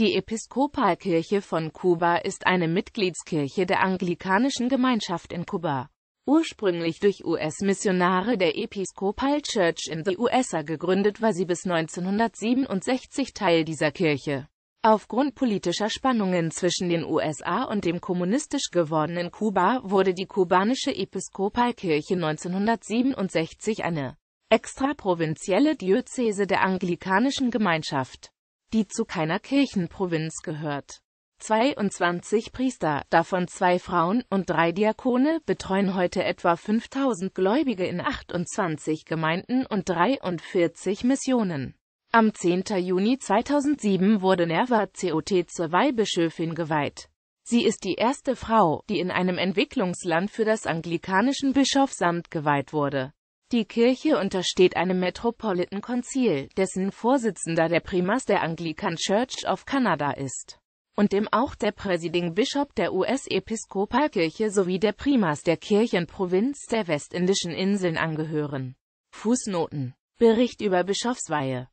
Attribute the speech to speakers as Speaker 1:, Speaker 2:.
Speaker 1: Die Episkopalkirche von Kuba ist eine Mitgliedskirche der anglikanischen Gemeinschaft in Kuba. Ursprünglich durch US-Missionare der Episcopal Church in the USA gegründet war sie bis 1967 Teil dieser Kirche. Aufgrund politischer Spannungen zwischen den USA und dem kommunistisch gewordenen Kuba wurde die kubanische Episkopalkirche 1967 eine extraprovinzielle Diözese der anglikanischen Gemeinschaft die zu keiner Kirchenprovinz gehört. 22 Priester, davon zwei Frauen und drei Diakone, betreuen heute etwa 5000 Gläubige in 28 Gemeinden und 43 Missionen. Am 10. Juni 2007 wurde Nerva COT zur Weihbischöfin geweiht. Sie ist die erste Frau, die in einem Entwicklungsland für das anglikanischen Bischofsamt geweiht wurde. Die Kirche untersteht einem Metropolitan Konzil, dessen Vorsitzender der Primas der Anglican Church of Canada ist und dem auch der Presiding Bishop der US-Episkopalkirche sowie der Primas der Kirchenprovinz der Westindischen Inseln angehören. Fußnoten Bericht über Bischofsweihe